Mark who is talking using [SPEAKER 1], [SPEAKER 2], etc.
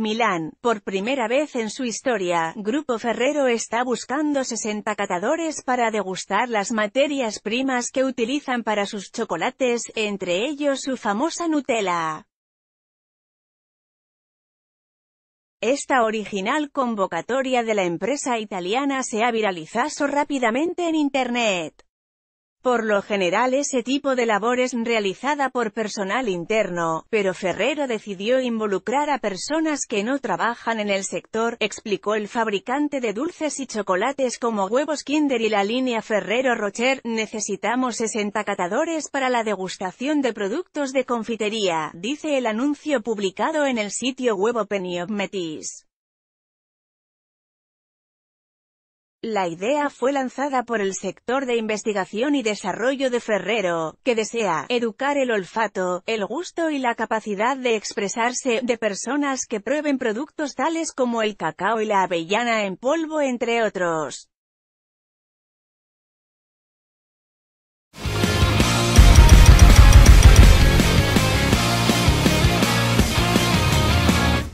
[SPEAKER 1] Milán, por primera vez en su historia, Grupo Ferrero está buscando 60 catadores para degustar las materias primas que utilizan para sus chocolates, entre ellos su famosa Nutella. Esta original convocatoria de la empresa italiana se ha viralizado rápidamente en Internet. Por lo general ese tipo de labor es realizada por personal interno, pero Ferrero decidió involucrar a personas que no trabajan en el sector, explicó el fabricante de dulces y chocolates como huevos Kinder y la línea Ferrero Rocher, necesitamos 60 catadores para la degustación de productos de confitería, dice el anuncio publicado en el sitio web La idea fue lanzada por el sector de investigación y desarrollo de Ferrero, que desea educar el olfato, el gusto y la capacidad de expresarse de personas que prueben productos tales como el cacao y la avellana en polvo entre otros.